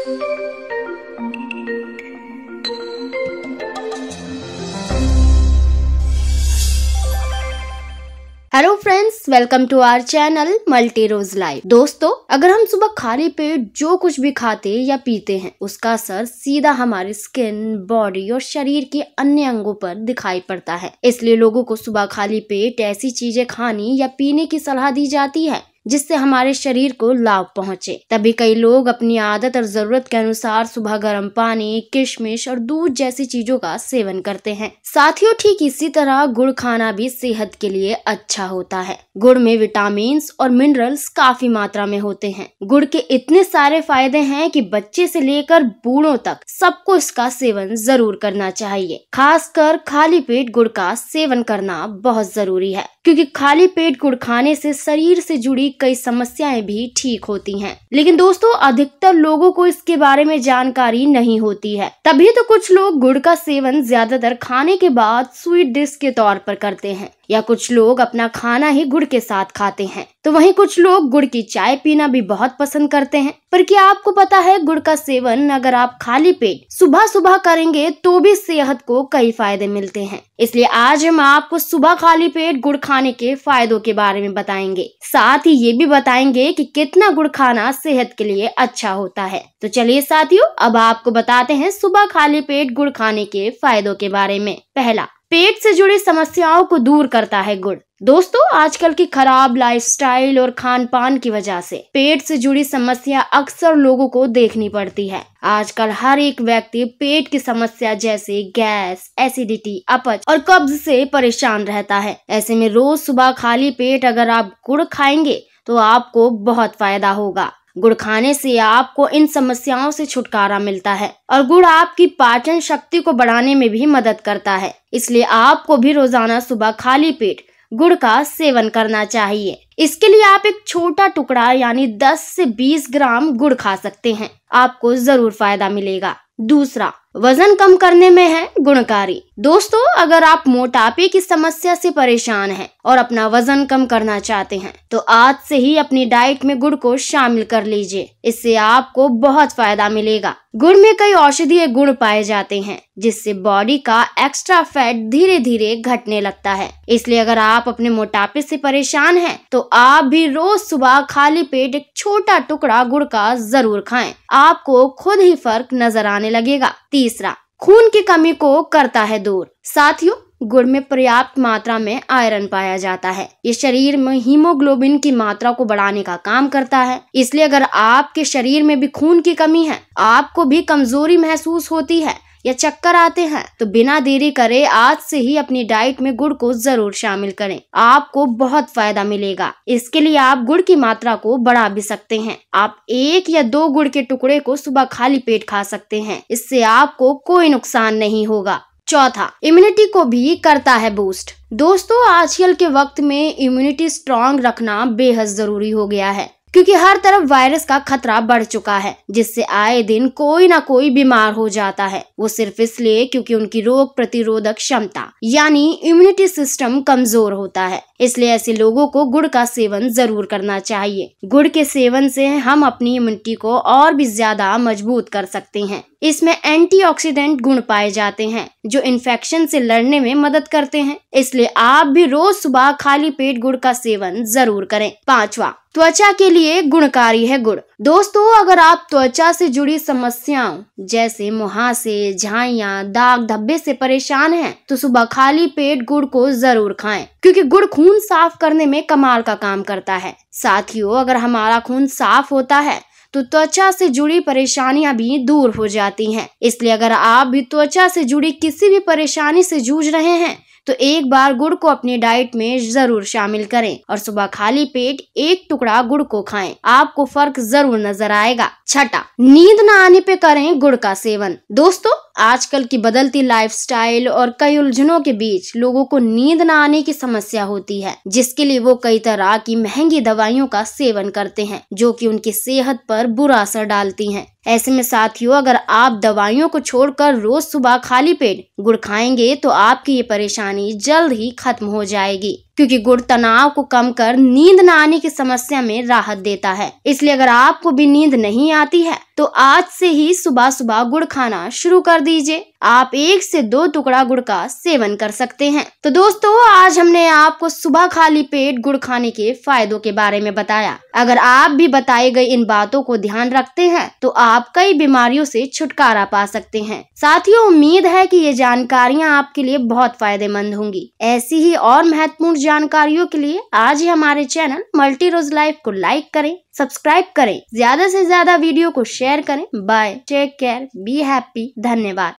Hello friends welcome to our channel multi rose live दोस्तों अगर हम सुबह खाली पेट जो कुछ भी खाते या पीते हैं उसका असर सीधा हमारे स्किन बॉडी और शरीर के अन्य अंगों पर दिखाई पड़ता है इसलिए लोगों को सुबह खाली पेट ऐसी चीजें खानी या पीने की सलाह दी जाती है जिससे हमारे शरीर को लाभ पहुंचे तभी कई लोग अपनी आदत और जरूरत के अनुसार सुबह गर्म पानी किशमिश और दूध जैसी चीजों का सेवन करते हैं साथियों ठीक इसी तरह गुड़ खाना भी सेहत के लिए अच्छा होता है गुड़ में विटामिन और मिनरल्स काफी मात्रा में होते हैं गुड़ के इतने सारे फायदे हैं कि बच्चे से लेकर बूढ़ों तक सबको इसका सेवन जरूर करना चाहिए खासकर खाली पेट गुड़ का सेवन करना बहुत जरूरी है क्योंकि खाली पेट गुड़ खाने से शरीर से जुड़ी कई समस्याएं भी ठीक होती हैं लेकिन दोस्तों अधिकतर लोगों को इसके बारे में जानकारी नहीं होती है तभी तो कुछ लोग गुड़ का सेवन ज्यादातर खाने के बाद स्वीट डिश के तौर पर करते हैं या कुछ लोग अपना खाना ही गुड़ के साथ खाते हैं तो वहीं कुछ लोग गुड़ की चाय पीना भी बहुत पसंद करते हैं पर क्या आपको पता है गुड़ का सेवन अगर आप खाली पेट सुबह सुबह करेंगे तो भी सेहत को कई फायदे मिलते हैं इसलिए आज हम आपको सुबह खाली पेट गुड़ खाने के फायदों के बारे में बताएंगे साथ ही ये भी बताएंगे कि कितना गुड़ खाना सेहत के लिए अच्छा होता है तो चलिए साथियों अब आपको बताते हैं सुबह खाली पेट गुड़ खाने के फायदों के बारे में पहला पेट से जुड़ी समस्याओं को दूर करता है गुड़ दोस्तों आजकल की खराब लाइफस्टाइल और खान पान की वजह से पेट से जुड़ी समस्या अक्सर लोगों को देखनी पड़ती है आजकल हर एक व्यक्ति पेट की समस्या जैसे गैस एसिडिटी अपच और कब्ज से परेशान रहता है ऐसे में रोज सुबह खाली पेट अगर आप गुड़ खाएंगे तो आपको बहुत फायदा होगा गुड़ खाने से आपको इन समस्याओं से छुटकारा मिलता है और गुड़ आपकी पाचन शक्ति को बढ़ाने में भी मदद करता है इसलिए आपको भी रोजाना सुबह खाली पेट गुड़ का सेवन करना चाहिए इसके लिए आप एक छोटा टुकड़ा यानी 10 से 20 ग्राम गुड़ खा सकते हैं आपको जरूर फायदा मिलेगा दूसरा वजन कम करने में है गुणकारी दोस्तों अगर आप मोटापे की समस्या से परेशान हैं और अपना वजन कम करना चाहते हैं तो आज से ही अपनी डाइट में गुड़ को शामिल कर लीजिए इससे आपको बहुत फायदा मिलेगा गुड़ में कई औषधीय गुण पाए जाते हैं जिससे बॉडी का एक्स्ट्रा फैट धीरे धीरे घटने लगता है इसलिए अगर आप अपने मोटापे से परेशान हैं तो आप भी रोज सुबह खाली पेट एक छोटा टुकड़ा गुड़ का जरूर खाएं। आपको खुद ही फर्क नजर आने लगेगा तीसरा खून की कमी को करता है दूर साथियों गुड़ में पर्याप्त मात्रा में आयरन पाया जाता है ये शरीर में हीमोग्लोबिन की मात्रा को बढ़ाने का काम करता है इसलिए अगर आपके शरीर में भी खून की कमी है आपको भी कमजोरी महसूस होती है या चक्कर आते हैं तो बिना देरी करे आज से ही अपनी डाइट में गुड़ को जरूर शामिल करें आपको बहुत फायदा मिलेगा इसके लिए आप गुड़ की मात्रा को बढ़ा भी सकते हैं आप एक या दो गुड़ के टुकड़े को सुबह खाली पेट खा सकते हैं इससे आपको कोई नुकसान नहीं होगा चौथा इम्यूनिटी को भी करता है बूस्ट दोस्तों आजकल के वक्त में इम्यूनिटी स्ट्रांग रखना बेहद जरूरी हो गया है क्योंकि हर तरफ वायरस का खतरा बढ़ चुका है जिससे आए दिन कोई ना कोई बीमार हो जाता है वो सिर्फ इसलिए क्योंकि उनकी रोग प्रतिरोधक क्षमता यानी इम्यूनिटी सिस्टम कमजोर होता है इसलिए ऐसे लोगों को गुड़ का सेवन जरूर करना चाहिए गुड़ के सेवन से हम अपनी इम्यूनिटी को और भी ज्यादा मजबूत कर सकते हैं इसमें एंटीऑक्सीडेंट गुण पाए जाते हैं जो इन्फेक्शन से लड़ने में मदद करते हैं इसलिए आप भी रोज सुबह खाली पेट गुड़ का सेवन जरूर करें पांचवा त्वचा के लिए गुणकारी है गुड़ दोस्तों अगर आप त्वचा से जुड़ी समस्याओं जैसे मुहासे झाइया दाग धब्बे से परेशान हैं, तो सुबह खाली पेट गुड़ को जरूर खाएं क्योंकि गुड़ खून खून साफ करने में कमाल का काम करता है साथियों अगर हमारा खून साफ होता है तो त्वचा से जुड़ी परेशानियां भी दूर हो जाती हैं इसलिए अगर आप भी त्वचा से जुड़ी किसी भी परेशानी से जूझ रहे हैं तो एक बार गुड़ को अपनी डाइट में जरूर शामिल करें और सुबह खाली पेट एक टुकड़ा गुड़ को खाएं आपको फर्क जरूर नजर आएगा छठा नींद न आने पे करें गुड़ का सेवन दोस्तों आजकल की बदलती लाइफस्टाइल और कई उलझनों के बीच लोगों को नींद न आने की समस्या होती है जिसके लिए वो कई तरह की महंगी दवाइयों का सेवन करते हैं जो कि उनकी सेहत पर बुरा असर डालती हैं ऐसे में साथियों अगर आप दवाइयों को छोड़कर रोज सुबह खाली पेट गुड़ खाएंगे तो आपकी ये परेशानी जल्द ही खत्म हो जाएगी क्योंकि गुड़ तनाव को कम कर नींद न आने की समस्या में राहत देता है इसलिए अगर आपको भी नींद नहीं आती है तो आज से ही सुबह सुबह गुड़ खाना शुरू कर दीजिए आप एक से दो टुकड़ा गुड़ का सेवन कर सकते हैं तो दोस्तों आज हमने आपको सुबह खाली पेट गुड़ खाने के फायदों के बारे में बताया अगर आप भी बताए गए इन बातों को ध्यान रखते हैं तो आप कई बीमारियों से छुटकारा पा सकते हैं साथियों उम्मीद है कि ये जानकारियाँ आपके लिए बहुत फायदेमंद होंगी ऐसी ही और महत्वपूर्ण जानकारियों के लिए आज ही हमारे चैनल मल्टी रोज लाइफ को लाइक करें सब्सक्राइब करें ज्यादा से ज्यादा वीडियो को शेयर करें bye take care be happy धन्यवाद